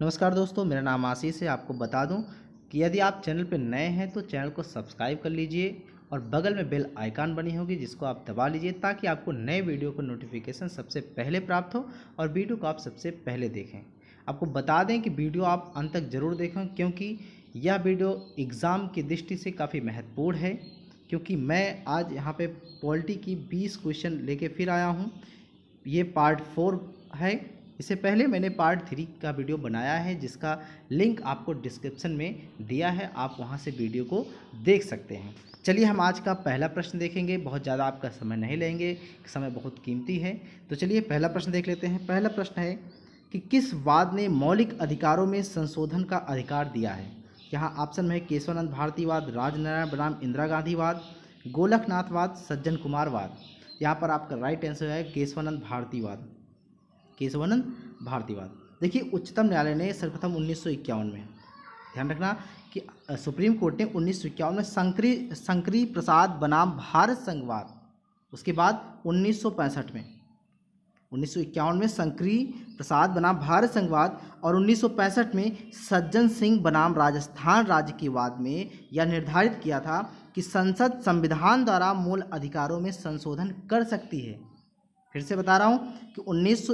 नमस्कार दोस्तों मेरा नाम आशीष है आपको बता दूं कि यदि आप चैनल पर नए हैं तो चैनल को सब्सक्राइब कर लीजिए और बगल में बेल आइकान बनी होगी जिसको आप दबा लीजिए ताकि आपको नए वीडियो का नोटिफिकेशन सबसे पहले प्राप्त हो और वीडियो को आप सबसे पहले देखें आपको बता दें कि वीडियो आप अंत तक ज़रूर देखें क्योंकि यह वीडियो एग्ज़ाम की दृष्टि से काफ़ी महत्वपूर्ण है क्योंकि मैं आज यहाँ पर पॉलिटी की बीस क्वेश्चन लेके फिर आया हूँ ये पार्ट फोर है इससे पहले मैंने पार्ट थ्री का वीडियो बनाया है जिसका लिंक आपको डिस्क्रिप्शन में दिया है आप वहाँ से वीडियो को देख सकते हैं चलिए हम आज का पहला प्रश्न देखेंगे बहुत ज़्यादा आपका समय नहीं लेंगे समय बहुत कीमती है तो चलिए पहला प्रश्न देख लेते हैं पहला प्रश्न है कि किस वाद ने मौलिक अधिकारों में संशोधन का अधिकार दिया है यहाँ ऑप्शन में है केशवानंद भारतीवाद राजनारायण बनाम इंदिरा गांधीवाद गोलखनाथवाद सज्जन कुमार वाद यहाँ पर आपका राइट आंसर है केशवानंद भारतीवाद केशवानंद भारतीवाद देखिए उच्चतम न्यायालय ने सर्वप्रथम उन्नीस में ध्यान रखना कि सुप्रीम कोर्ट ने उन्नीस में संक्री संक्री प्रसाद बनाम भारत संघवाद उसके बाद उन्नीस में उन्नीस में संक्री प्रसाद बनाम भारत संघवाद और उन्नीस में सज्जन सिंह बनाम राजस्थान राज्य के वाद में यह निर्धारित किया था कि संसद संविधान द्वारा मूल अधिकारों में संशोधन कर सकती है फिर से बता रहा हूँ कि उन्नीस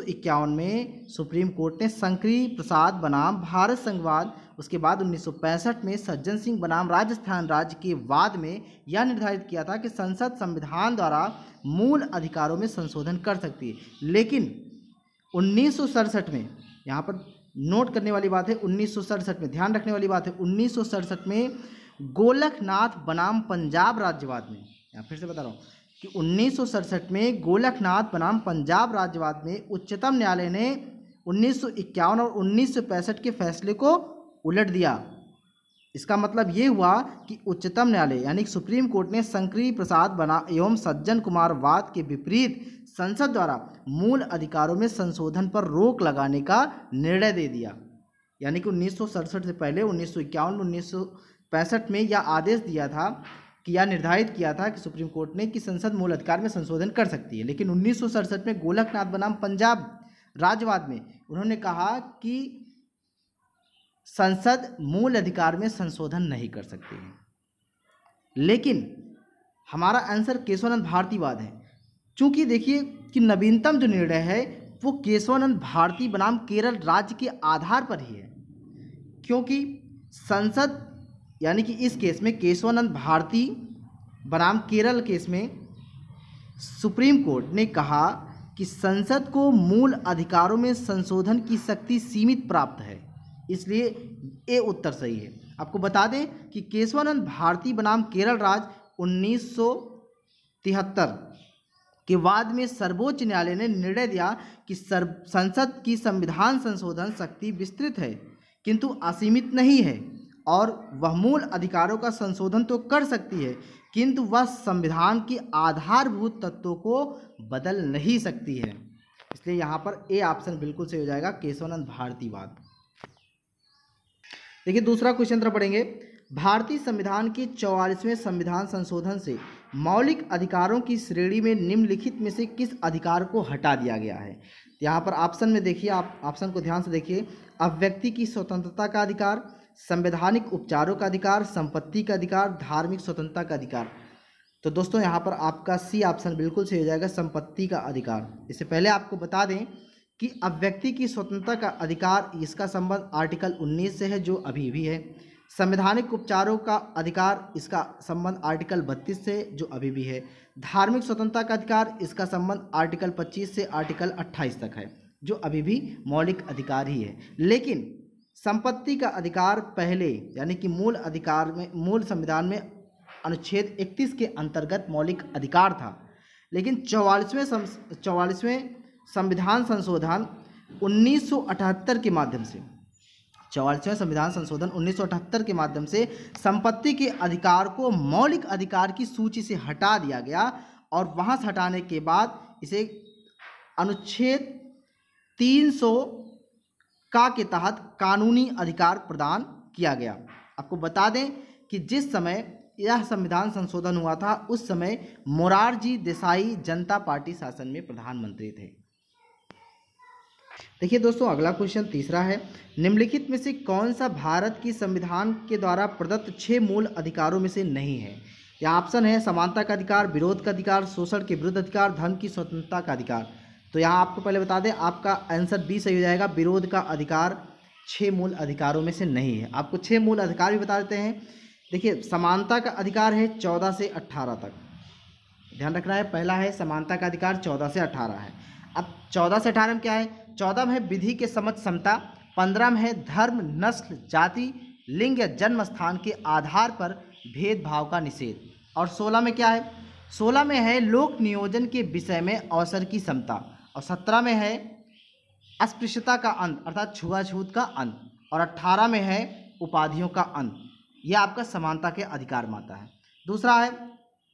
में सुप्रीम कोर्ट ने शंकरी प्रसाद बनाम भारत संघवाद उसके बाद 1965 में सज्जन सिंह बनाम राजस्थान राज्य के वाद में यह निर्धारित किया था कि संसद संविधान द्वारा मूल अधिकारों में संशोधन कर सकती है लेकिन उन्नीस में यहाँ पर नोट करने वाली बात है उन्नीस में ध्यान रखने वाली बात है उन्नीस में गोलखनाथ बनाम पंजाब राज्यवाद में यहाँ फिर से बता रहा हूँ कि उन्नीस में गोलखनाथ बनाम पंजाब राज्यवाद में उच्चतम न्यायालय ने उन्नीस और उन्नीस के फैसले को उलट दिया इसका मतलब ये हुआ कि उच्चतम न्यायालय यानी सुप्रीम कोर्ट ने शंकरी प्रसाद बना एवं सज्जन कुमार वाद के विपरीत संसद द्वारा मूल अधिकारों में संशोधन पर रोक लगाने का निर्णय दे दिया यानी कि उन्नीस से पहले उन्नीस सौ इक्यावन उन्नीस में यह आदेश दिया था किया निर्धारित किया था कि सुप्रीम कोर्ट ने कि संसद मूल अधिकार में संशोधन कर सकती है लेकिन उन्नीस में गोलकनाथ बनाम पंजाब राज्यवाद में उन्होंने कहा कि संसद मूल अधिकार में संशोधन नहीं कर सकती है लेकिन हमारा आंसर केशवानंद भारतीवाद है क्योंकि देखिए कि नवीनतम जो निर्णय है वो केशवानंद भारती बनाम केरल राज्य के आधार पर ही है क्योंकि संसद यानी कि इस केस में केशवानंद भारती बनाम केरल केस में सुप्रीम कोर्ट ने कहा कि संसद को मूल अधिकारों में संशोधन की शक्ति सीमित प्राप्त है इसलिए ये उत्तर सही है आपको बता दें कि केशवानंद भारती बनाम केरल राज तिहत्तर के बाद में सर्वोच्च न्यायालय ने निर्णय दिया कि संसद की संविधान संशोधन शक्ति विस्तृत है किंतु असीमित नहीं है और वह मूल अधिकारों का संशोधन तो कर सकती है किंतु वह संविधान के आधारभूत तत्वों को बदल नहीं सकती है इसलिए यहाँ पर ए ऑप्शन बिल्कुल सही हो जाएगा केशवानंद भारतीवाद देखिए दूसरा क्वेश्चन तरफ पढ़ेंगे भारतीय संविधान के चौवालीसवें संविधान संशोधन से मौलिक अधिकारों की श्रेणी में निम्नलिखित में से किस अधिकार को हटा दिया गया है तो यहाँ पर ऑप्शन में देखिए आप ऑप्शन को ध्यान से देखिए अभिव्यक्ति की स्वतंत्रता का अधिकार संवैधानिक उपचारों का अधिकार संपत्ति का अधिकार धार्मिक स्वतंत्रता का अधिकार तो दोस्तों यहाँ पर आपका सी ऑप्शन बिल्कुल सही हो जाएगा संपत्ति का अधिकार इससे पहले आपको बता दें कि अभ्यक्ति की स्वतंत्रता का अधिकार इसका संबंध आर्टिकल 19 से है जो अभी भी है संवैधानिक उपचारों का अधिकार इसका संबंध आर्टिकल 32 से जो अभी भी है धार्मिक स्वतंत्रता का अधिकार इसका संबंध आर्टिकल 25 से आर्टिकल 28 तक है जो अभी भी मौलिक अधिकार ही है लेकिन संपत्ति का अधिकार पहले यानी कि मूल अधिकार में मूल संविधान में अनुच्छेद 31 के अंतर्गत मौलिक अधिकार था लेकिन चौवालीसवें चौवालीसवें संविधान संशोधन 1978 के माध्यम से चौवालीसवें संविधान संशोधन 1978 के माध्यम से संपत्ति के अधिकार को मौलिक अधिकार की सूची से हटा दिया गया और वहाँ से हटाने के बाद इसे अनुच्छेद तीन सौ का के तहत कानूनी अधिकार प्रदान किया गया आपको बता दें कि जिस समय यह संविधान संशोधन हुआ था उस समय मोरारजी देसाई जनता पार्टी शासन में प्रधानमंत्री थे देखिए दोस्तों अगला क्वेश्चन तीसरा है निम्नलिखित में से कौन सा भारत की संविधान के द्वारा प्रदत्त छह मूल अधिकारों में से नहीं है या ऑप्शन है समानता का अधिकार विरोध का अधिकार शोषण के विरुद्ध अधिकार धर्म की स्वतंत्रता का अधिकार तो यहाँ आपको पहले बता दें आपका आंसर बी सही हो जाएगा विरोध का अधिकार छः मूल अधिकारों में से नहीं है आपको छः मूल अधिकार भी बता देते हैं देखिए समानता का अधिकार है चौदह से अट्ठारह तक ध्यान रखना है पहला है समानता का अधिकार चौदह से अठारह है अब चौदह से अठारह में क्या है चौदह में है विधि के समझ समता पंद्रह में है धर्म नस्ल जाति लिंग या जन्म स्थान के आधार पर भेदभाव का निषेध और सोलह में क्या है सोलह में है लोक नियोजन के विषय में अवसर की समता और सत्रह में है अस्पृश्यता का अंत अर्थात छुआछूत का अंत और अट्ठारह में है उपाधियों का अंत यह आपका समानता के अधिकार में आता है दूसरा है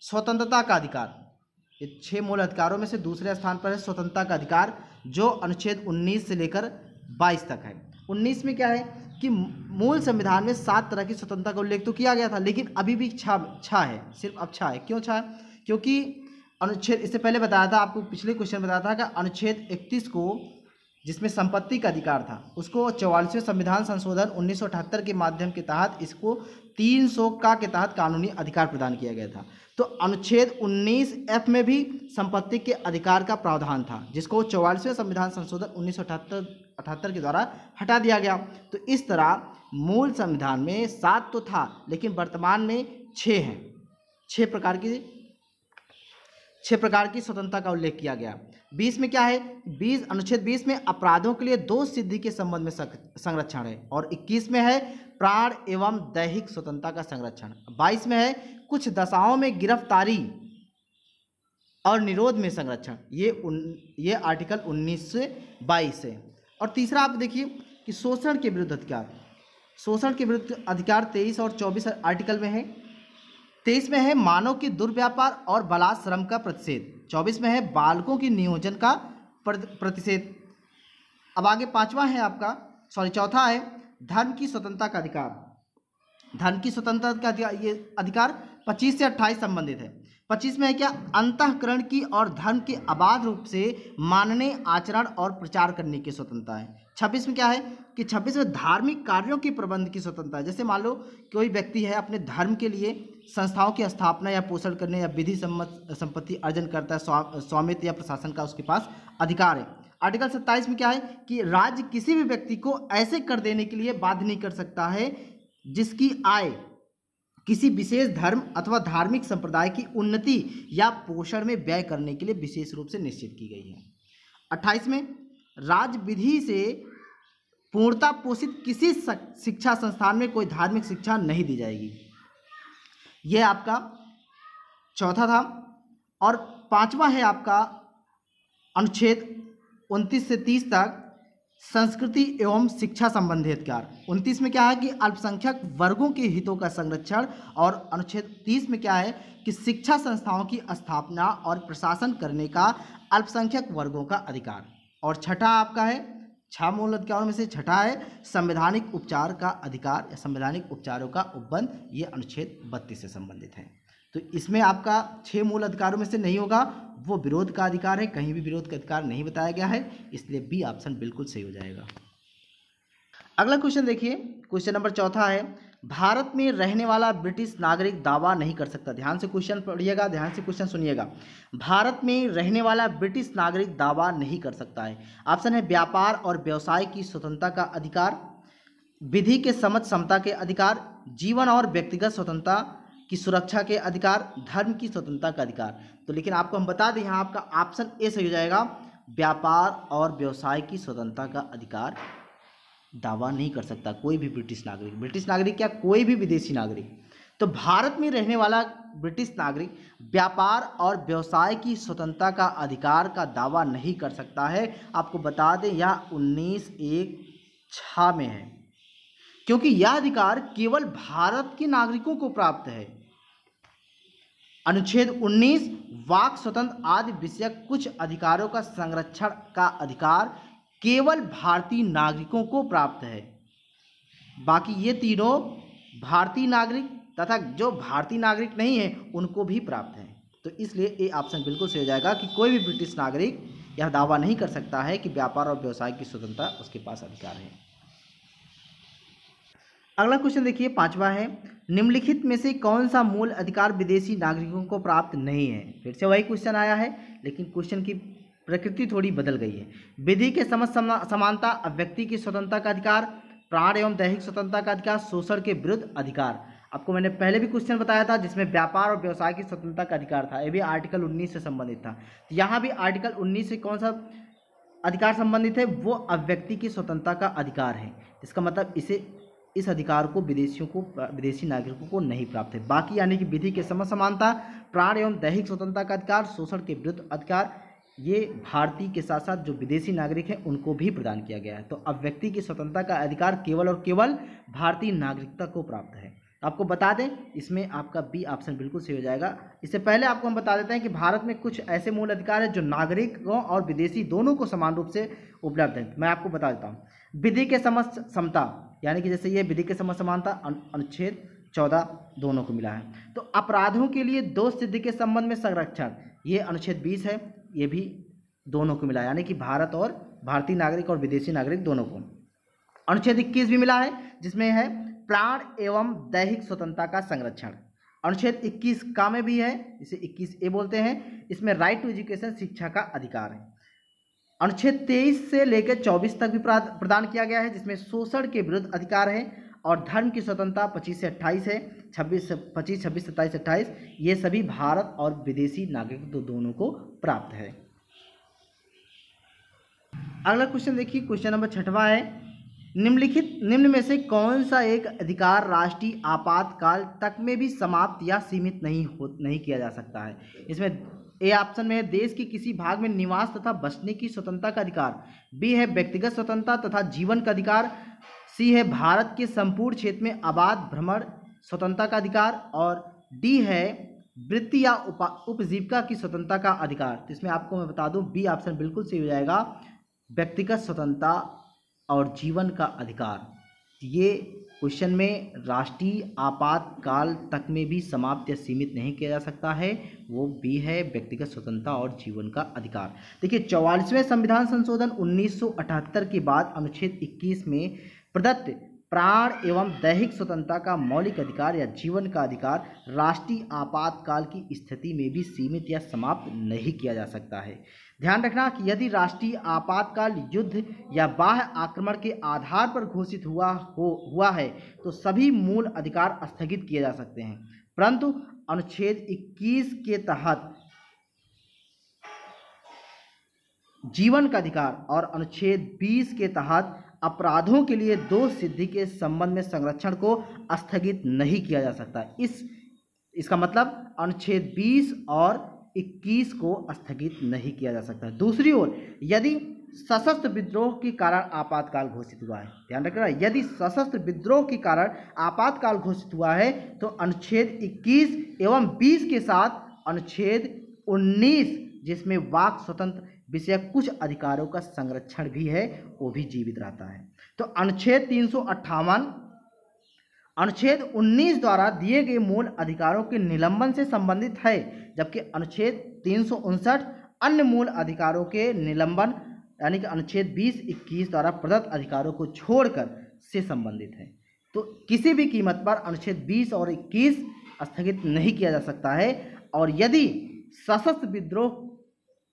स्वतंत्रता का अधिकार ये छः मूल अधिकारों में से दूसरे स्थान पर है स्वतंत्रता का अधिकार जो अनुच्छेद 19 से लेकर 22 तक है 19 में क्या है कि मूल संविधान में सात तरह की स्वतंत्रता का उल्लेख तो किया गया था लेकिन अभी भी छा छा है सिर्फ अब छा है क्यों छा है क्योंकि अनुच्छेद इससे पहले बताया था आपको पिछले क्वेश्चन बताया था कि अनुच्छेद इकतीस को जिसमें संपत्ति का अधिकार था उसको चौवालीसवें संविधान संशोधन 1978 के माध्यम के तहत इसको 300 का के तहत कानूनी अधिकार प्रदान किया गया था तो अनुच्छेद 19 एफ में भी संपत्ति के अधिकार का प्रावधान था जिसको चौवालीसवें संविधान संशोधन उन्नीस अठहत्तर के द्वारा हटा दिया गया तो इस तरह मूल संविधान में सात तो था लेकिन वर्तमान में छः हैं छः प्रकार की छह प्रकार की स्वतंत्रता का उल्लेख किया गया बीस में क्या है बीस अनुच्छेद बीस में अपराधों के लिए दो सिद्धि के संबंध में संरक्षण है और इक्कीस में है प्राण एवं दैहिक स्वतंत्रता का संरक्षण बाईस में है कुछ दशाओं में गिरफ्तारी और निरोध में संरक्षण ये उन ये आर्टिकल उन्नीस से बाईस है और तीसरा आप देखिए कि शोषण के विरुद्ध अधिकार शोषण के विरुद्ध अधिकार तेईस और चौबीस आर्टिकल में है तेईस में है मानव की दुर्व्यापार और बलाश्रम का प्रतिषेध चौबीस में है बालकों की नियोजन का प्रतिषेध अब आगे पांचवा है आपका सॉरी चौथा है धर्म की स्वतंत्रता का अधिकार धर्म की स्वतंत्रता का अधिकार ये अधिकार 25 से 28 संबंधित है पच्चीस में है क्या अंतकरण की और धर्म के अबाध रूप से मानने आचरण और प्रचार करने की स्वतंत्रता है छब्बीस में क्या है कि छब्बीस में धार्मिक कार्यों के प्रबंध की स्वतंत्रता है जैसे मान लो कोई व्यक्ति है अपने धर्म के लिए संस्थाओं की स्थापना या पोषण करने या विधि सम्मत संपत्ति अर्जन करता है स्वामित्व या प्रशासन का उसके पास अधिकार है आर्टिकल सत्ताईस में क्या है कि राज्य किसी भी व्यक्ति को ऐसे कर देने के लिए बाध्य नहीं कर सकता है जिसकी आय किसी विशेष धर्म अथवा धार्मिक संप्रदाय की उन्नति या पोषण में व्यय करने के लिए विशेष रूप से निश्चित की गई है अट्ठाईसवें राज्य विधि से पूर्णता पोषित किसी शिक्षा संस्थान में कोई धार्मिक शिक्षा नहीं दी जाएगी यह आपका चौथा था और पांचवा है आपका अनुच्छेद उनतीस से तीस तक संस्कृति एवं शिक्षा संबंधी अधिकार उनतीस में क्या है कि अल्पसंख्यक वर्गों के हितों का संरक्षण और अनुच्छेद तीस में क्या है कि शिक्षा संस्थाओं की स्थापना और प्रशासन करने का अल्पसंख्यक वर्गों का अधिकार और छठा आपका है छह मूल अधिकारों में से छठा है संवैधानिक उपचार का अधिकार या संवैधानिक उपचारों का उपबंध ये अनुच्छेद बत्तीस से संबंधित है तो इसमें आपका छः मूल अधिकारों में से नहीं होगा वो विरोध का अधिकार है कहीं भी विरोध का अधिकार नहीं बताया गया है इसलिए बी ऑप्शन बिल्कुल सही हो जाएगा अगला क्वेश्चन देखिए क्वेश्चन नंबर चौथा है भारत में रहने वाला ब्रिटिश नागरिक दावा नहीं कर सकता ध्यान से क्वेश्चन पढ़िएगा ध्यान से क्वेश्चन सुनिएगा भारत में रहने वाला ब्रिटिश नागरिक दावा नहीं कर सकता है ऑप्शन है व्यापार और व्यवसाय की स्वतंत्रता का अधिकार विधि के समझ क्षमता के अधिकार जीवन और व्यक्तिगत स्वतंत्रता की सुरक्षा के अधिकार धर्म की स्वतंत्रता का अधिकार तो लेकिन आपको हम बता दें यहाँ आपका ऑप्शन ए सही हो जाएगा व्यापार और व्यवसाय की स्वतंत्रता का अधिकार दावा नहीं कर सकता कोई भी ब्रिटिश नागरिक ब्रिटिश नागरिक क्या कोई भी विदेशी नागरिक तो भारत में रहने वाला ब्रिटिश नागरिक व्यापार और व्यवसाय की स्वतंत्रता का अधिकार का दावा नहीं कर सकता है आपको बता दें यह उन्नीस एक छ में है क्योंकि यह अधिकार केवल भारत के नागरिकों को प्राप्त है अनुच्छेद 19 वाक स्वतंत्र आदि विषय कुछ अधिकारों का संरक्षण का अधिकार केवल भारतीय नागरिकों को प्राप्त है बाकी ये तीनों भारतीय नागरिक तथा जो भारतीय नागरिक नहीं है उनको भी प्राप्त है तो इसलिए ये ऑप्शन बिल्कुल सही हो जाएगा कि कोई भी ब्रिटिश नागरिक यह दावा नहीं कर सकता है कि व्यापार और व्यवसाय की स्वतंत्रता उसके पास अधिकार है अगला क्वेश्चन देखिए पांचवा है निम्नलिखित में से कौन सा मूल अधिकार विदेशी नागरिकों को प्राप्त नहीं है फिर से वही क्वेश्चन आया है लेकिन क्वेश्चन की प्रकृति थोड़ी बदल गई है विधि के समझ समानता अभिव्यक्ति की स्वतंत्रता का अधिकार प्राण एवं दैहिक स्वतंत्रता का अधिकार शोषण के विरुद्ध अधिकार आपको मैंने पहले भी क्वेश्चन बताया था जिसमें व्यापार और व्यवसाय की स्वतंत्रता का अधिकार था यह भी आर्टिकल 19 से संबंधित था तो यहाँ भी आर्टिकल 19 से कौन सा अधिकार संबंधित है वो अभिव्यक्ति की स्वतंत्रता का अधिकार है इसका मतलब इसे इस अधिकार को विदेशियों को विदेशी नागरिकों को नहीं प्राप्त है बाकी यानी कि विधि के समय समानता प्राण एवं दैहिक स्वतंत्रता का अधिकार शोषण के विरुद्ध अधिकार ये भारतीय के साथ साथ जो विदेशी नागरिक हैं उनको भी प्रदान किया गया है तो अब व्यक्ति की स्वतंत्रता का अधिकार केवल और केवल भारतीय नागरिकता को प्राप्त है आपको बता दें इसमें आपका बी ऑप्शन बिल्कुल सही हो जाएगा इससे पहले आपको हम बता देते हैं कि भारत में कुछ ऐसे मूल अधिकार हैं जो नागरिकों और विदेशी दोनों को समान रूप से उपलब्ध हैं मैं आपको बता देता हूँ विधि के समस्त समता यानी कि जैसे ये विधि के समानता अनुच्छेद चौदह दोनों को मिला है तो अपराधों के लिए दो सिद्धि के संबंध में संरक्षण ये अनुच्छेद बीस है ये भी दोनों को मिला यानी कि भारत और भारतीय नागरिक और विदेशी नागरिक दोनों को अनुच्छेद इक्कीस भी मिला है जिसमें है प्राण एवं दैहिक स्वतंत्रता का संरक्षण अनुच्छेद 21 का में भी है इसे 21 ए बोलते हैं इसमें राइट टू एजुकेशन शिक्षा का अधिकार है अनुच्छेद 23 से लेकर 24 तक भी प्रदान किया गया है जिसमें शोषण के विरुद्ध अधिकार है और धर्म की स्वतंत्रता 25 से 28 है 26 25 26 सत्ताईस अट्ठाईस ये सभी भारत और विदेशी नागरिक दो दोनों को प्राप्त है अगला क्वेश्चन देखिए क्वेश्चन नंबर छठवा है निम्नलिखित निम्न में से कौन सा एक अधिकार राष्ट्रीय आपातकाल तक में भी समाप्त या सीमित नहीं हो नहीं किया जा सकता है इसमें ए ऑप्शन में है देश के किसी भाग में निवास तथा बसने की स्वतंत्रता का अधिकार बी है व्यक्तिगत स्वतंत्रता तथा जीवन का अधिकार सी है भारत के संपूर्ण क्षेत्र में आबाद भ्रमण स्वतंत्रता का अधिकार और डी है वृत्ति या उपा उपजीविका की स्वतंत्रता का अधिकार तो इसमें आपको मैं बता दूं बी ऑप्शन बिल्कुल सही हो जाएगा व्यक्तिगत स्वतंत्रता और जीवन का अधिकार ये क्वेश्चन में राष्ट्रीय आपातकाल तक में भी समाप्त या सीमित नहीं किया जा सकता है वो भी है व्यक्तिगत स्वतंत्रता और जीवन का अधिकार देखिए चौवालीसवें संविधान संशोधन उन्नीस के बाद अनुच्छेद 21 में प्रदत्त प्राण एवं दैहिक स्वतंत्रता का मौलिक अधिकार या जीवन का अधिकार राष्ट्रीय आपातकाल की स्थिति में भी सीमित या समाप्त नहीं किया जा सकता है ध्यान रखना कि यदि राष्ट्रीय आपातकाल युद्ध या बाह्य आक्रमण के आधार पर घोषित हुआ हो हुआ है तो सभी मूल अधिकार स्थगित किए जा सकते हैं परंतु अनुच्छेद 21 के तहत जीवन का अधिकार और अनुच्छेद 20 के तहत अपराधों के लिए दो सिद्धि के संबंध में संरक्षण को स्थगित नहीं किया जा सकता इस इसका मतलब अनुच्छेद 20 और इक्कीस को स्थगित नहीं किया जा सकता दूसरी ओर यदि सशस्त्र विद्रोह के कारण आपातकाल घोषित हुआ है ध्यान रखना यदि सशस्त्र विद्रोह के कारण आपातकाल घोषित हुआ है तो अनुच्छेद 21 एवं 20 के साथ अनुच्छेद 19 जिसमें वाक स्वतंत्र विषय कुछ अधिकारों का संरक्षण भी है वो भी जीवित रहता है तो अनुच्छेद तीन अनुच्छेद 19 द्वारा दिए गए मूल अधिकारों के निलंबन से संबंधित है जबकि अनुच्छेद तीन अन्य मूल अधिकारों के निलंबन यानी कि अनुच्छेद 20 21 द्वारा प्रदत्त अधिकारों को छोड़कर से संबंधित है तो किसी भी कीमत पर अनुच्छेद 20 और 21 स्थगित नहीं किया जा सकता है और यदि सशस्त्र विद्रोह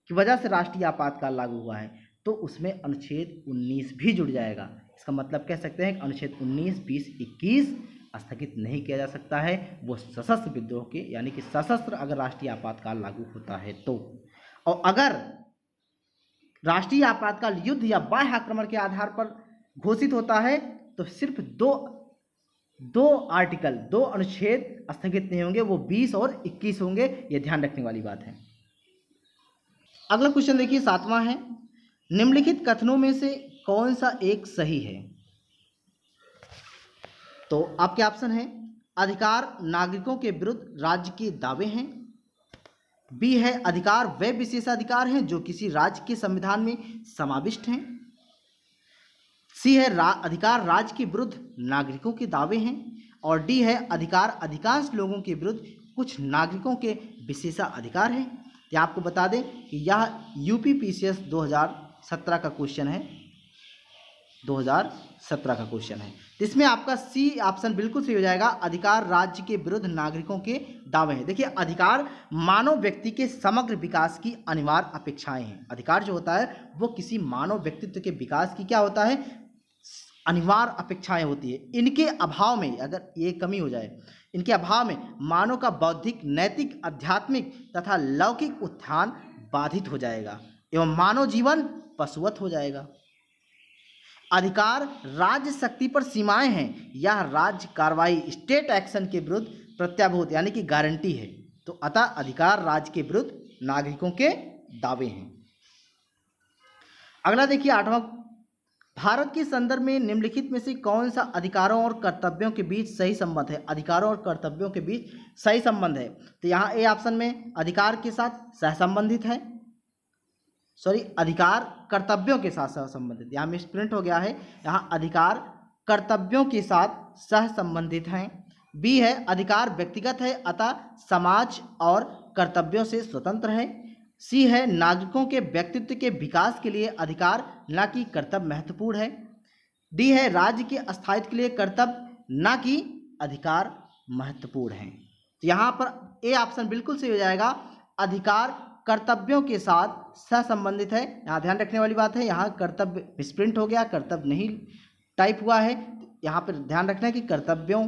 की वजह से राष्ट्रीय आपातकाल लागू हुआ है तो उसमें अनुच्छेद 19 भी जुड़ जाएगा इसका मतलब कह सकते हैं कि अनुच्छेद 19 20 21 स्थगित नहीं किया जा सकता है वो सशस्त्र विद्रोह के यानी कि सशस्त्र अगर राष्ट्रीय आपातकाल लागू होता है तो और अगर राष्ट्रीय आपातकाल युद्ध या बाह्य आक्रमण के आधार पर घोषित होता है तो सिर्फ दो दो आर्टिकल दो अनुच्छेद स्थगित नहीं होंगे वो 20 और 21 होंगे ये ध्यान रखने वाली बात है अगला क्वेश्चन देखिए सातवां है निम्नलिखित कथनों में से कौन सा एक सही है तो आपके ऑप्शन है अधिकार नागरिकों के विरुद्ध राज्य के दावे हैं बी है अधिकार वे विशेषाधिकार हैं जो किसी राज्य के संविधान में समाविष्ट हैं सी है रा, अधिकार राज्य के विरुद्ध नागरिकों के दावे हैं और डी है अधिकार अधिकांश लोगों के विरुद्ध कुछ नागरिकों के विशेषाधिकार हैं या तो आपको बता दें कि यह UP P P C S दो हज़ार सत्रह का क्वेश्चन है 2017 का क्वेश्चन है इसमें आपका सी ऑप्शन बिल्कुल सही हो जाएगा अधिकार राज्य के विरुद्ध नागरिकों के दावे हैं देखिए अधिकार मानव व्यक्ति के समग्र विकास की अनिवार्य अपेक्षाएं हैं अधिकार जो होता है वो किसी मानव व्यक्तित्व के विकास की क्या होता है अनिवार्य अपेक्षाएं होती है इनके अभाव में अगर ये कमी हो जाए इनके अभाव में मानव का बौद्धिक नैतिक आध्यात्मिक तथा लौकिक उत्थान बाधित हो जाएगा एवं मानव जीवन पशुवत हो जाएगा अधिकार राज्य शक्ति पर सीमाएं हैं यह राज्य कार्रवाई स्टेट एक्शन के विरुद्ध प्रत्याभूत यानी कि गारंटी है तो अतः अधिकार राज्य के विरुद्ध नागरिकों के दावे हैं अगला देखिए आठवां भारत के संदर्भ में निम्नलिखित में से कौन सा अधिकारों और कर्तव्यों के बीच सही संबंध है अधिकारों और कर्तव्यों के बीच सही संबंध है तो यहाँ ए ऑप्शन में अधिकार के साथ सहसंबंधित है सॉरी अधिकार कर्तव्यों के साथ सहसंबंधित यहाँ मिस प्रिंट हो गया है यहाँ अधिकार कर्तव्यों के साथ सहसंबंधित हैं बी है अधिकार व्यक्तिगत है अतः समाज और कर्तव्यों से स्वतंत्र है सी है नागरिकों के व्यक्तित्व के विकास के लिए अधिकार न कि कर्तव्य महत्वपूर्ण है डी है राज्य के स्थायित्व के लिए कर्तव्य न कि अधिकार महत्वपूर्ण है तो यहाँ पर ए ऑप्शन बिल्कुल सही हो जाएगा अधिकार कर्तव्यों के साथ सहसंबंधित है यहाँ ध्यान रखने वाली बात है यहाँ कर्तव्य विस्प्रिंट हो गया कर्तव्य नहीं टाइप हुआ है यहाँ पर ध्यान रखना है कि कर्तव्यों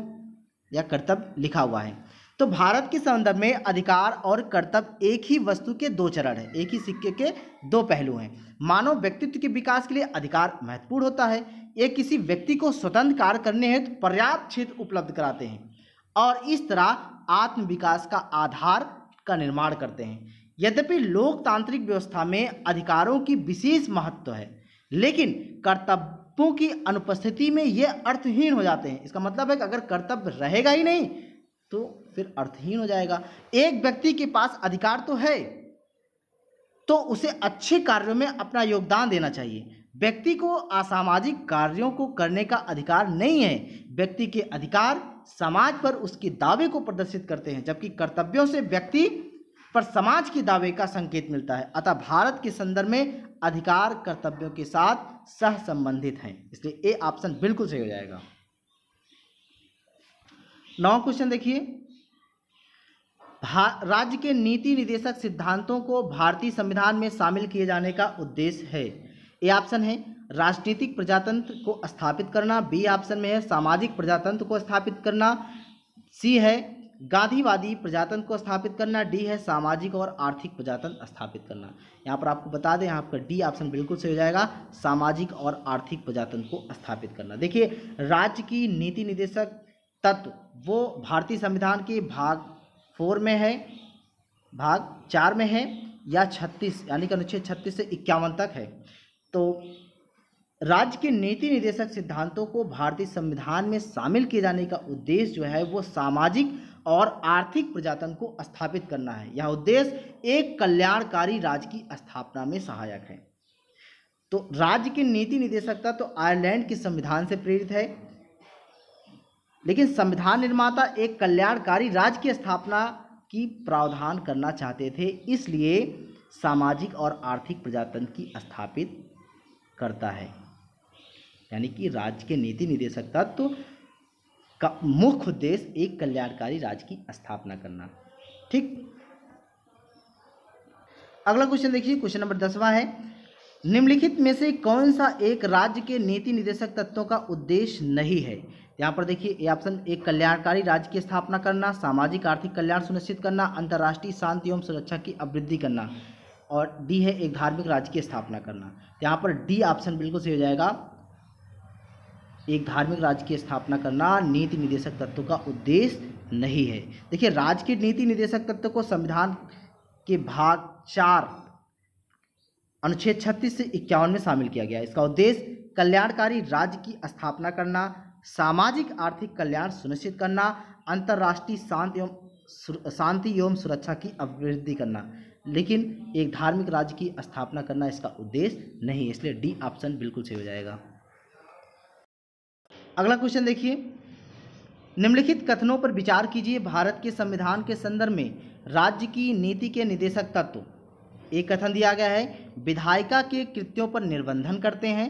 या कर्तव्य लिखा हुआ है तो भारत के संदर्भ में अधिकार और कर्तव्य एक ही वस्तु के दो चरण है एक ही सिक्के के दो पहलू हैं मानव व्यक्तित्व के विकास के लिए अधिकार महत्वपूर्ण होता है ये किसी व्यक्ति को स्वतंत्र कार्य करने हेतु तो पर्याप्त क्षेत्र उपलब्ध कराते हैं और इस तरह आत्मविकास का आधार का निर्माण करते हैं यद्यपि लोकतांत्रिक व्यवस्था में अधिकारों की विशेष महत्व है लेकिन कर्तव्यों की अनुपस्थिति में ये अर्थहीन हो जाते हैं इसका मतलब है कि अगर कर्तव्य रहेगा ही नहीं तो फिर अर्थहीन हो जाएगा एक व्यक्ति के पास अधिकार तो है तो उसे अच्छे कार्यों में अपना योगदान देना चाहिए व्यक्ति को असामाजिक कार्यों को करने का अधिकार नहीं है व्यक्ति के अधिकार समाज पर उसके दावे को प्रदर्शित करते हैं जबकि कर्तव्यों से व्यक्ति पर समाज के दावे का संकेत मिलता है अतः भारत के संदर्भ में अधिकार कर्तव्यों के साथ सहसंबंधित हैं इसलिए ए ऑप्शन बिल्कुल सही हो जाएगा नौ क्वेश्चन देखिए राज्य के नीति निदेशक सिद्धांतों को भारतीय संविधान में शामिल किए जाने का उद्देश्य है ए ऑप्शन है राजनीतिक प्रजातंत्र को स्थापित करना बी ऑप्शन में है सामाजिक प्रजातंत्र को स्थापित करना सी है गांधीवादी प्रजातंत्र को स्थापित करना डी है सामाजिक और आर्थिक प्रजातंत्र स्थापित करना यहाँ पर आपको बता दें यहाँ आपका डी ऑप्शन बिल्कुल सही हो जाएगा सामाजिक और आर्थिक प्रजातंत्र को स्थापित करना देखिए राज्य की नीति निदेशक तत्व वो भारतीय संविधान के भाग फोर में है भाग चार में है या छत्तीस यानी कि अनुच्छेद छत्तीस से इक्यावन तक है तो राज्य के नीति निदेशक सिद्धांतों को भारतीय संविधान में शामिल किए जाने का उद्देश्य जो है वो सामाजिक और आर्थिक प्रजातंत्र को स्थापित करना है यह उद्देश्य एक कल्याणकारी राज्य की स्थापना में सहायक है तो राज्य की नीति निदेशकता तो आयरलैंड के संविधान से प्रेरित है लेकिन संविधान निर्माता एक कल्याणकारी राज्य की स्थापना की प्रावधान करना चाहते थे इसलिए सामाजिक और आर्थिक प्रजातंत्र की स्थापित करता है यानी कि राज्य के नीति निदेशक तत्व तो का मुख्य उद्देश्य एक कल्याणकारी राज्य की स्थापना करना ठीक अगला क्वेश्चन देखिए क्वेश्चन नंबर दसवां है निम्नलिखित में से कौन सा एक राज्य के नीति निदेशक तत्वों का उद्देश्य नहीं है यहाँ पर देखिए ये ऑप्शन एक कल्याणकारी राज्य की स्थापना करना सामाजिक आर्थिक कल्याण सुनिश्चित करना अंतर्राष्ट्रीय शांति एवं सुरक्षा की अभिवृद्धि करना और डी है एक धार्मिक राज्य की स्थापना करना यहाँ पर डी ऑप्शन बिल्कुल सही हो जाएगा एक धार्मिक राज्य की स्थापना करना नीति निदेशक तत्व का उद्देश्य नहीं है देखिए राज्य के नीति निदेशक तत्व को संविधान के भाग चार अनुच्छेद छत्तीस से इक्यावन में शामिल किया गया इसका उद्देश्य कल्याणकारी राज्य की स्थापना करना सामाजिक आर्थिक कल्याण सुनिश्चित करना अंतर्राष्ट्रीय शांति एवं शांति एवं सुरक्षा की अभिवृद्धि करना लेकिन एक धार्मिक राज्य की स्थापना करना इसका उद्देश्य नहीं इसलिए डी ऑप्शन बिल्कुल सही हो जाएगा अगला क्वेश्चन देखिए निम्नलिखित कथनों पर विचार कीजिए भारत के संविधान के संदर्भ में राज्य की नीति के निदेशक तत्व एक कथन दिया गया है विधायिका के कृत्यों पर निर्बंधन करते हैं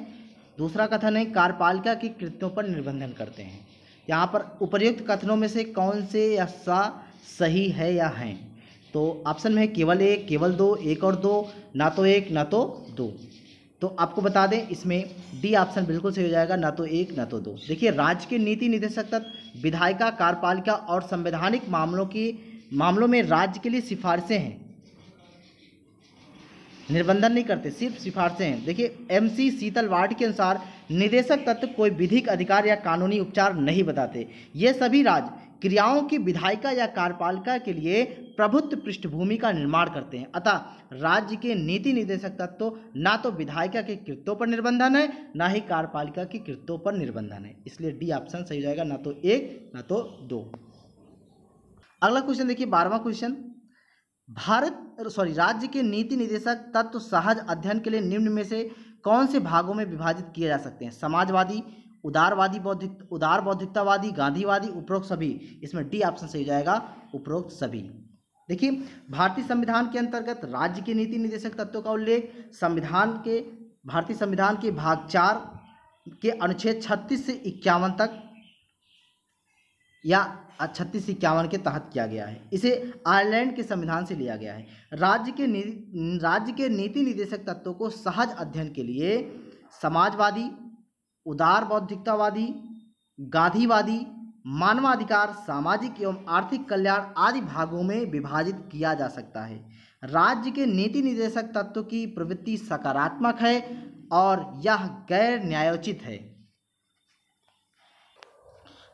दूसरा कथन है कार्यपालिका के कृत्यों पर निर्बंधन करते हैं यहाँ पर उपर्युक्त कथनों में से कौन से या सा सही है या हैं तो ऑप्शन में है केवल एक केवल दो एक और दो ना तो एक ना तो दो तो आपको बता दें इसमें डी ऑप्शन बिल्कुल सही हो जाएगा ना तो एक ना तो दो देखिए राज्य के नीति निदेशक तत्व विधायिका कार्यपालिका और संवैधानिक मामलों की मामलों में राज्य के लिए सिफारिशें हैं निर्बंधन नहीं करते सिर्फ सिफारिशें हैं देखिए एमसी शीतल वार्ड के अनुसार निदेशक तत्व कोई विधिक अधिकार या कानूनी उपचार नहीं बताते ये सभी राज्य क्रियाओं की विधायिका या कार्यपालिका के लिए प्रभुत्व पृष्ठभूमि का निर्माण करते हैं अतः राज्य के नीति निर्देशक तत्व तो ना तो विधायिका के कृत्यों पर निर्बंधन है ना ही कार्यपालिका के कृत्यों पर निर्बंधन है इसलिए डी ऑप्शन सही हो जाएगा ना तो एक ना तो दो अगला क्वेश्चन देखिए बारहवा क्वेश्चन भारत सॉरी राज्य के नीति निदेशक तत्व सहज अध्ययन के लिए निम्न में से कौन से भागों में विभाजित किए जा सकते हैं समाजवादी उदारवादी बौद्धिक उदार बौद्धिकतावादी गांधीवादी उपरोक्त सभी इसमें डी ऑप्शन सही जाएगा उपरोक्त सभी देखिए भारतीय संविधान के अंतर्गत राज्य के नीति निदेशक तत्वों का उल्लेख संविधान के भारतीय संविधान के भाग चार के अनुच्छेद छत्तीस से इक्यावन तक या छत्तीस से इक्यावन के तहत किया गया है इसे आयरलैंड के संविधान से लिया गया है राज्य के राज्य के नीति निदेशक तत्वों को सहज अध्ययन के लिए समाजवादी उदार बौद्धिकतावादी गांधीवादी मानवाधिकार सामाजिक एवं आर्थिक कल्याण आदि भागों में विभाजित किया जा सकता है राज्य के नीति निर्देशक तत्व की प्रवृत्ति सकारात्मक है और यह गैर न्यायोचित है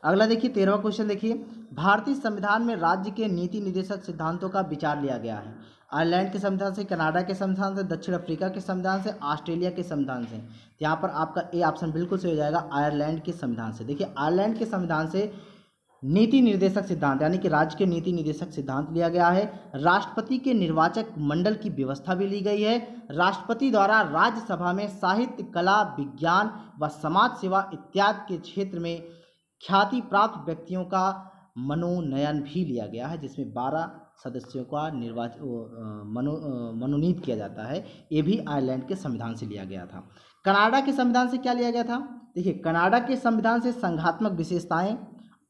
अगला देखिए तेरहवा क्वेश्चन देखिए भारतीय संविधान में राज्य के नीति निर्देशक सिद्धांतों का विचार लिया गया है आयरलैंड के संविधान से कनाडा के संविधान से दक्षिण अफ्रीका के संविधान से ऑस्ट्रेलिया के संविधान से तो यहाँ पर आपका ए ऑप्शन बिल्कुल सही हो जाएगा आयरलैंड के संविधान से देखिए आयरलैंड के संविधान से नीति निर्देशक सिद्धांत यानी कि राज्य के नीति निर्देशक सिद्धांत लिया गया है राष्ट्रपति के निर्वाचक मंडल की व्यवस्था भी ली गई है राष्ट्रपति द्वारा राज्यसभा में साहित्य कला विज्ञान व समाज सेवा इत्यादि के क्षेत्र में ख्याति प्राप्त व्यक्तियों का मनोनयन भी लिया गया है जिसमें बारह सदस्यों का निर्वाचित मनो मनोनीत किया जाता है ये भी आयरलैंड के संविधान से लिया गया था कनाडा के संविधान से क्या लिया गया था देखिए कनाडा के संविधान से संघात्मक विशेषताएं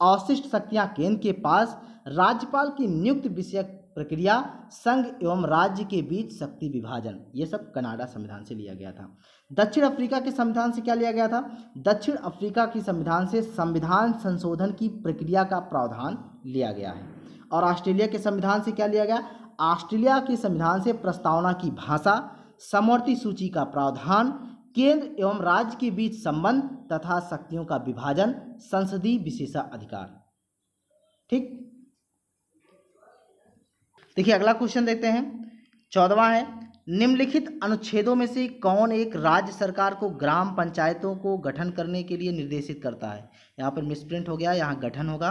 अवशिष्ट शक्तियां केंद्र के पास राज्यपाल की नियुक्त विषय प्रक्रिया संघ एवं राज्य के बीच शक्ति विभाजन ये सब कनाडा संविधान से लिया गया था दक्षिण अफ्रीका के संविधान से क्या लिया गया था दक्षिण अफ्रीका की संविधान से संविधान संशोधन की प्रक्रिया का प्रावधान लिया गया है और ऑस्ट्रेलिया के संविधान से क्या लिया गया ऑस्ट्रेलिया के संविधान से प्रस्तावना की भाषा समवर्ती सूची का प्रावधान केंद्र एवं राज्य के बीच संबंध तथा शक्तियों का विभाजन संसदीय विशेषाधिकार ठीक देखिए अगला क्वेश्चन देखते हैं चौदवा है निम्नलिखित अनुच्छेदों में से कौन एक राज्य सरकार को ग्राम पंचायतों को गठन करने के लिए निर्देशित करता है यहाँ पर मिसप्रिंट हो गया यहाँ गठन होगा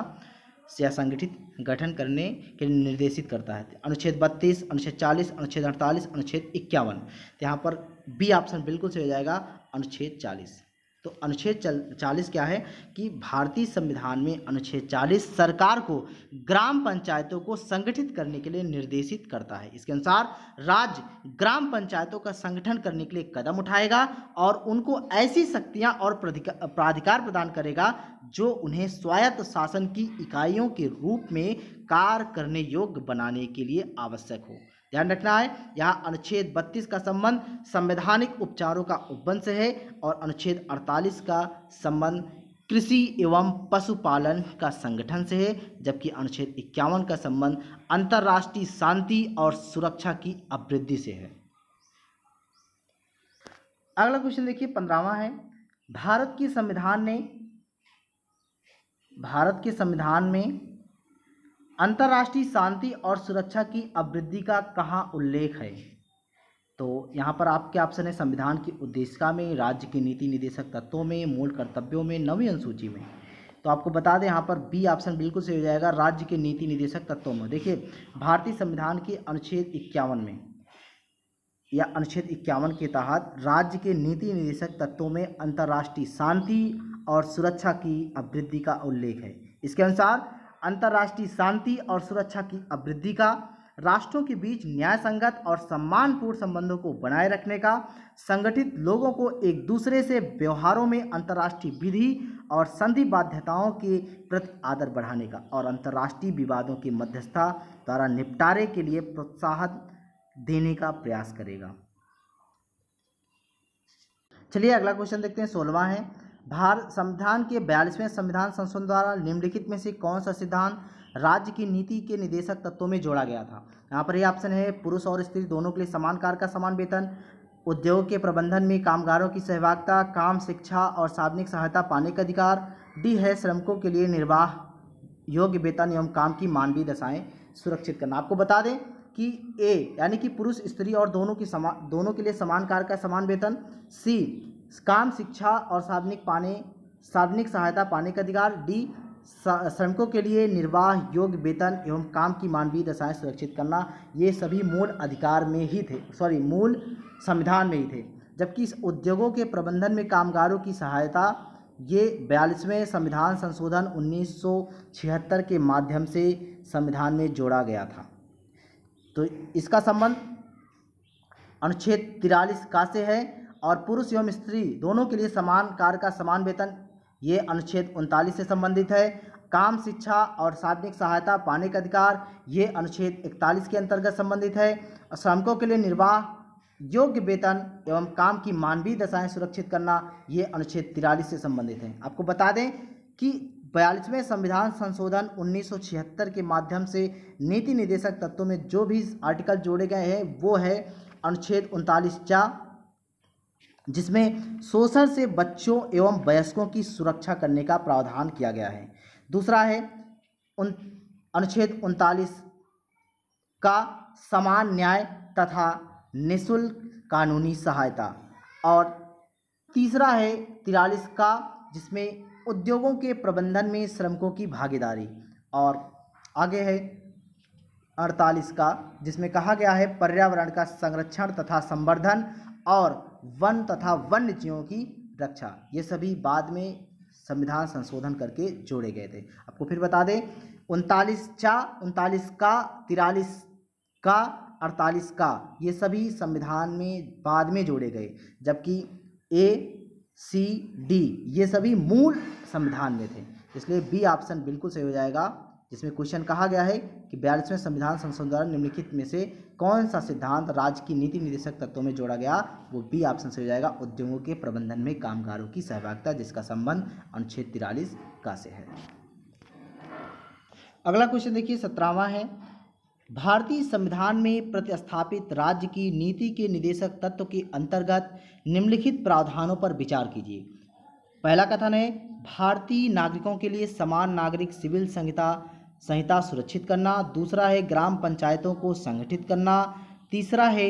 या संगठित गठन करने के लिए निर्देशित करता है अनुच्छेद बत्तीस अनुच्छेद चालीस अनुच्छेद अड़तालीस अनुच्छेद इक्यावन तो यहाँ पर बी ऑप्शन बिल्कुल सही हो जाएगा अनुच्छेद चालीस तो अनुच्छेद चालीस क्या है कि भारतीय संविधान में अनुच्छेद चालीस सरकार को ग्राम पंचायतों को संगठित करने के लिए निर्देशित करता है इसके अनुसार राज्य ग्राम पंचायतों का संगठन करने के लिए कदम उठाएगा और उनको ऐसी शक्तियां और प्राधिकार प्रदान करेगा जो उन्हें स्वायत्त शासन की इकाइयों के रूप में कार्य करने योग्य बनाने के लिए आवश्यक हो ध्यान रखना है यहाँ अनुच्छेद 32 का संबंध संवैधानिक उपचारों का उपबंध से है और अनुच्छेद 48 का संबंध कृषि एवं पशुपालन का संगठन से है जबकि अनुच्छेद इक्यावन का संबंध अंतर्राष्ट्रीय शांति और सुरक्षा की अभिवृद्धि से है अगला क्वेश्चन देखिए पंद्रहवा है भारत की संविधान ने भारत के संविधान में अंतर्राष्ट्रीय शांति और सुरक्षा की अभिवृद्धि का कहाँ उल्लेख है तो यहाँ पर आपके ऑप्शन है संविधान की उद्देशिका में राज्य की नीति निदेशक तत्वों में मूल कर्तव्यों में नवी अनुसूची में तो आपको बता दें यहाँ पर बी ऑप्शन बिल्कुल सही हो जाएगा राज्य के नीति निदेशक तत्वों में देखिए भारतीय संविधान के अनुच्छेद इक्यावन में या अनुच्छेद इक्यावन के तहत राज्य के नीति निदेशक तत्वों में अंतर्राष्ट्रीय शांति और सुरक्षा की अभिवृद्धि का उल्लेख है इसके अनुसार अंतर्राष्ट्रीय शांति और सुरक्षा की अभिवृद्धि का राष्ट्रों के बीच न्याय संगत और सम्मानपूर्ण संबंधों को बनाए रखने का संगठित लोगों को एक दूसरे से व्यवहारों में अंतर्राष्ट्रीय विधि और संधि बाध्यताओं के प्रति आदर बढ़ाने का और अंतर्राष्ट्रीय विवादों की मध्यस्थता द्वारा निपटारे के लिए प्रोत्साहन देने का प्रयास करेगा चलिए अगला क्वेश्चन देखते हैं सोलवा है भारत संविधान के बयालीसवें संविधान संशोधन द्वारा निम्नलिखित में से कौन सा सिद्धांत राज्य की नीति के निदेशक तत्वों में जोड़ा गया था यहाँ पर ये ऑप्शन है पुरुष और स्त्री दोनों के लिए समान कार्य का समान वेतन उद्योग के प्रबंधन में कामगारों की सहभागिता काम शिक्षा और सार्वजनिक सहायता पाने का अधिकार डी है श्रमिकों के लिए निर्वाह योग्य वेतन एवं काम की मानवीय दशाएँ सुरक्षित करना आपको बता दें कि ए यानी कि पुरुष स्त्री और दोनों की समान दोनों के लिए समान कार्य का समान वेतन सी काम शिक्षा और सार्वजनिक पाने सार्वजनिक सहायता पाने का अधिकार डी श्रमिकों के लिए निर्वाह योग्य वेतन एवं काम की मानवीय दशाएँ सुरक्षित करना ये सभी मूल अधिकार में ही थे सॉरी मूल संविधान में ही थे जबकि इस उद्योगों के प्रबंधन में कामगारों की सहायता ये बयालीसवें संविधान संशोधन 1976 के माध्यम से संविधान में जोड़ा गया था तो इसका संबंध अनुच्छेद तिरालीस का से है और पुरुष एवं स्त्री दोनों के लिए समान कार्य का समान वेतन ये अनुच्छेद उनतालीस से संबंधित है काम शिक्षा और शारीरिक सहायता पाने का अधिकार ये अनुच्छेद इकतालीस के अंतर्गत संबंधित है श्रमिकों के लिए निर्वाह योग्य वेतन एवं काम की मानवीय दशाएं सुरक्षित करना ये अनुच्छेद तिरालीस से संबंधित है आपको बता दें कि बयालीसवें संविधान संशोधन 1976 के माध्यम से नीति निदेशक तत्वों में जो भी आर्टिकल जोड़े गए हैं वो है अनुच्छेद उनतालीस चा जिसमें शोषण से बच्चों एवं वयस्कों की सुरक्षा करने का प्रावधान किया गया है दूसरा है उन अनुच्छेद उनतालीस का समान न्याय तथा निशुल्क कानूनी सहायता और तीसरा है तिरालीस का जिसमें उद्योगों के प्रबंधन में श्रमिकों की भागीदारी और आगे है अड़तालीस का जिसमें कहा गया है पर्यावरण का संरक्षण तथा संवर्धन और वन तथा वन्य जीवों की रक्षा ये सभी बाद में संविधान संशोधन करके जोड़े गए थे आपको फिर बता दें उनतालीस चा उनतालीस का तिरालीस का अड़तालीस का ये सभी संविधान में बाद में जोड़े गए जबकि ए सी डी ये सभी मूल संविधान में थे इसलिए बी ऑप्शन बिल्कुल सही हो जाएगा जिसमें क्वेश्चन कहा गया है कि बयालीसवें संविधान संशोधन द्वारा निम्नलिखित में से कौन सा सिद्धांत राज्य की नीति निर्देशक तत्वों में जोड़ा गया वो बी ऑप्शन से हो जाएगा उद्योगों के प्रबंधन में कामगारों की सहभागिता जिसका संबंध अनुच्छेद तिरालीस का से है अगला क्वेश्चन देखिए सत्रहवा है भारतीय संविधान में प्रतिस्थापित राज्य की नीति के निदेशक तत्व के अंतर्गत निम्नलिखित प्रावधानों पर विचार कीजिए पहला कथन है भारतीय नागरिकों के लिए समान नागरिक सिविल संहिता संहिता सुरक्षित करना दूसरा है ग्राम पंचायतों को संगठित करना तीसरा है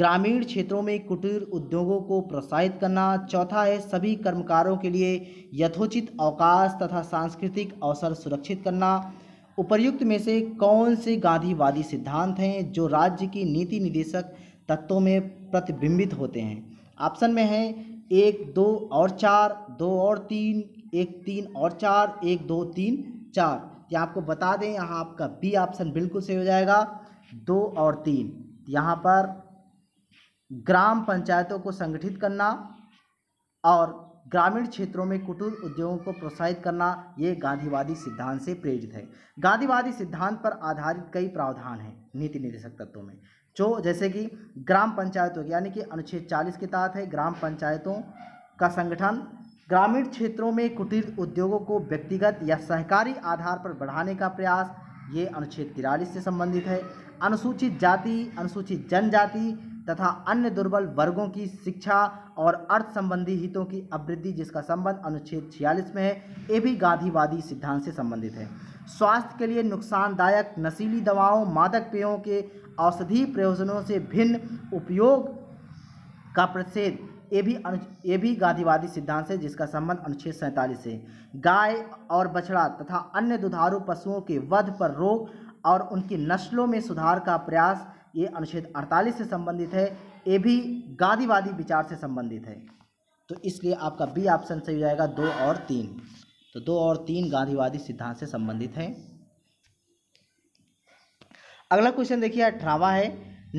ग्रामीण क्षेत्रों में कुटीर उद्योगों को प्रोत्साहित करना चौथा है सभी कर्मकारों के लिए यथोचित अवकाश तथा सांस्कृतिक अवसर सुरक्षित करना उपर्युक्त में से कौन से गांधीवादी सिद्धांत हैं जो राज्य की नीति निदेशक तत्वों में प्रतिबिंबित होते हैं ऑप्शन में है एक दो और चार दो और तीन एक तीन और चार एक दो तीन चार तो आपको बता दें यहाँ आपका बी ऑप्शन बिल्कुल सही हो जाएगा दो और तीन यहाँ पर ग्राम पंचायतों को संगठित करना और ग्रामीण क्षेत्रों में कुटीर उद्योगों को प्रोत्साहित करना ये गांधीवादी सिद्धांत से प्रेरित है गांधीवादी सिद्धांत पर आधारित कई प्रावधान हैं नीति निर्देशक तत्वों में जो जैसे कि ग्राम पंचायतों यानी कि अनुच्छेद 40 के तहत है ग्राम पंचायतों का संगठन ग्रामीण क्षेत्रों में कुटीर उद्योगों को व्यक्तिगत या सहकारी आधार पर बढ़ाने का प्रयास ये अनुच्छेद तिरालीस से संबंधित है अनुसूचित जाति अनुसूचित जनजाति तथा अन्य दुर्बल वर्गों की शिक्षा और अर्थ संबंधी हितों की अभिवृद्धि जिसका संबंध अनुच्छेद छियालीस में है ये भी गांधीवादी सिद्धांत से संबंधित है स्वास्थ्य के लिए नुकसानदायक नशीली दवाओं मादक पेयों के औषधि प्रयोजनों से भिन्न उपयोग का प्रतिषेध ये भी ये भी गांधीवादी सिद्धांत है जिसका संबंध अनुच्छेद सैंतालीस से गाय और बछड़ा तथा अन्य दुधारू पशुओं के वध पर रोक और उनकी नस्लों में सुधार का प्रयास ये अनुच्छेद 48 से संबंधित है ये भी गांधीवादी विचार से संबंधित है तो इसलिए आपका बी ऑप्शन सही हो जाएगा दो और तीन तो दो और तीन गांधीवादी सिद्धांत से संबंधित हैं अगला क्वेश्चन देखिए अठारहवा है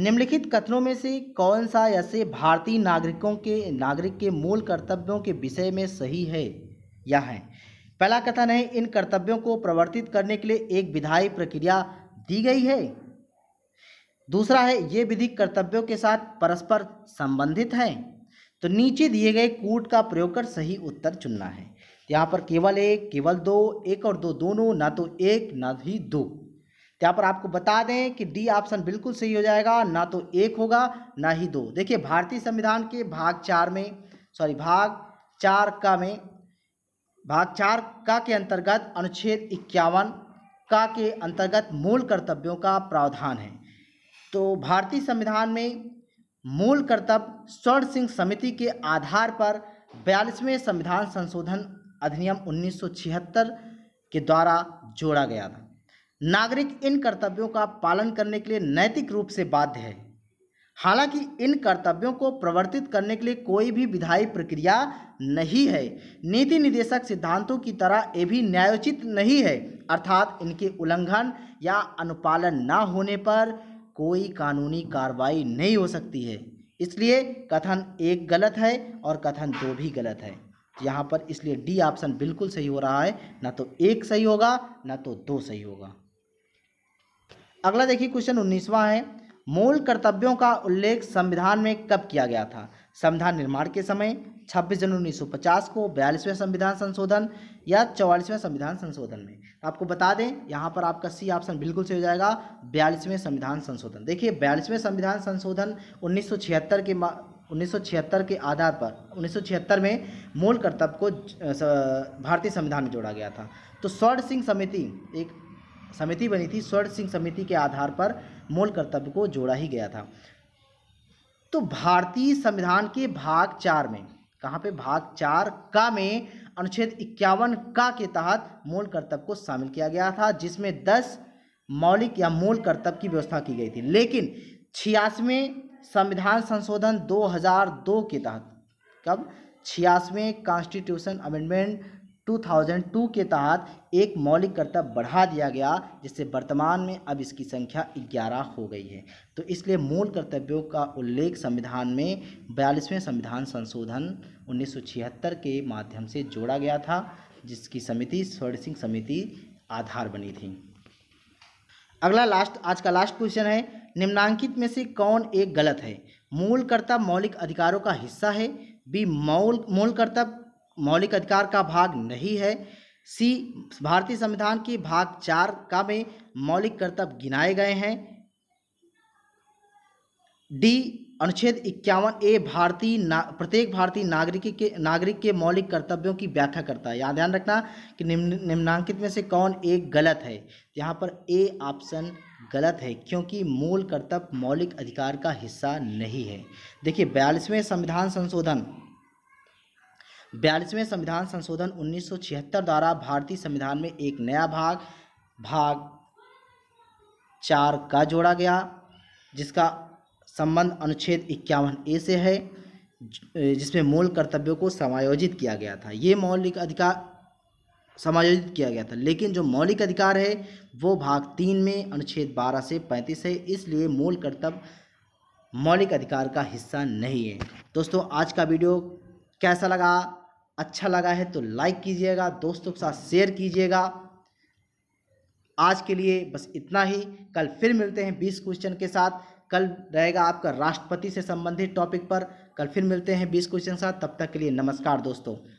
निम्नलिखित कथनों में से कौन सा ऐसे भारतीय नागरिकों के नागरिक के मूल कर्तव्यों के विषय में सही है या है पहला कथन है इन कर्तव्यों को प्रवर्तित करने के लिए एक विधायी प्रक्रिया दी गई है दूसरा है ये विधि कर्तव्यों के साथ परस्पर संबंधित है तो नीचे दिए गए कूट का प्रयोग कर सही उत्तर चुनना है यहाँ पर केवल एक केवल दो एक और दो दोनों ना तो एक ना ही दो यहाँ पर आपको बता दें कि डी ऑप्शन बिल्कुल सही हो जाएगा ना तो एक होगा ना ही दो देखिए भारतीय संविधान के भाग चार में सॉरी भाग चार का में भाग चार का के अंतर्गत अनुच्छेद इक्यावन का के अंतर्गत मूल कर्तव्यों का प्रावधान है तो भारतीय संविधान में मूल कर्तव्य स्वर्ण सिंह समिति के आधार पर बयालीसवें संविधान संशोधन अधिनियम 1976 के द्वारा जोड़ा गया था नागरिक इन कर्तव्यों का पालन करने के लिए नैतिक रूप से बाध्य है हालांकि इन कर्तव्यों को प्रवर्तित करने के लिए कोई भी विधायी प्रक्रिया नहीं है नीति निदेशक सिद्धांतों की तरह ये भी न्यायोचित नहीं है अर्थात इनके उल्लंघन या अनुपालन ना होने पर कोई कानूनी कार्रवाई नहीं हो सकती है इसलिए कथन एक गलत है और कथन दो भी गलत है यहाँ पर इसलिए डी ऑप्शन बिल्कुल सही हो रहा है ना तो एक सही होगा ना तो दो सही होगा अगला देखिए क्वेश्चन उन्नीसवा है मूल कर्तव्यों का उल्लेख संविधान में कब किया गया था संविधान निर्माण के समय 26 जनवरी 1950 को बयालीसवें संविधान संशोधन या चौवालीसवें संविधान संशोधन में आपको बता दें यहाँ पर आपका सी ऑप्शन बिल्कुल सही हो जाएगा बयालीसवें संविधान संशोधन देखिए बयालीसवें संविधान संशोधन उन्नीस के मा 1976 के आधार पर 1976 में मूल कर्तव्य को भारतीय संविधान में जोड़ा गया था तो स्वर्ण सिंह समिति एक समिति बनी थी स्वर्ण सिंह समिति के आधार पर मूल कर्तव्य को जोड़ा ही गया था तो भारतीय संविधान के भाग चार में कहाँ पे भाग चार का में अनुच्छेद इक्यावन का के तहत मूल कर्तव्य को शामिल किया गया था जिसमें दस मौलिक या मूल कर्तव्य की व्यवस्था की गई थी लेकिन छियासवें संविधान संशोधन 2002 के तहत कब छियासवें कॉन्स्टिट्यूशन अमेंडमेंट 2002 के तहत एक मौलिक कर्तव्य बढ़ा दिया गया जिससे वर्तमान में अब इसकी संख्या 11 हो गई है तो इसलिए मूल कर्तव्यों का उल्लेख संविधान में बयालीसवें संविधान संशोधन 1976 के माध्यम से जोड़ा गया था जिसकी समिति स्वर्ण सिंह समिति आधार बनी थी अगला लास्ट आज का लास्ट क्वेश्चन है निम्नांकित में से कौन एक गलत है मूल कर्तव्य मौलिक अधिकारों का हिस्सा है बी मौल मूल कर्तव्य मौलिक अधिकार का भाग नहीं है सी भारतीय संविधान की भाग चार का में मौलिक कर्तव्य गिनाए गए हैं डी अनुच्छेद इक्यावन ए भारतीय ना प्रत्येक भारतीय नागरिक के नागरिक के मौलिक कर्तव्यों की व्याख्या करता है यहाँ ध्यान रखना कि निम्न निम्नांकित में से कौन एक गलत है यहाँ पर ए ऑप्शन गलत है क्योंकि मूल कर्तव्य मौलिक अधिकार का हिस्सा नहीं है देखिए बयालीसवें संविधान संशोधन बयालीसवें संविधान संशोधन 1976 द्वारा भारतीय संविधान में एक नया भाग भाग चार का जोड़ा गया जिसका संबंध अनुच्छेद इक्यावन ए से है जिसमें मूल कर्तव्यों को समायोजित किया गया था ये मौलिक अधिकार समायोजित किया गया था लेकिन जो मौलिक अधिकार है वो भाग तीन में अनुच्छेद बारह से पैंतीस है इसलिए मूल कर्तव्य मौलिक अधिकार का हिस्सा नहीं है दोस्तों आज का वीडियो कैसा लगा अच्छा लगा है तो लाइक कीजिएगा दोस्तों के साथ शेयर कीजिएगा आज के लिए बस इतना ही कल फिर मिलते हैं बीस क्वेश्चन के साथ कल रहेगा आपका राष्ट्रपति से संबंधित टॉपिक पर कल फिर मिलते हैं बीस क्वेश्चन के साथ तब तक के लिए नमस्कार दोस्तों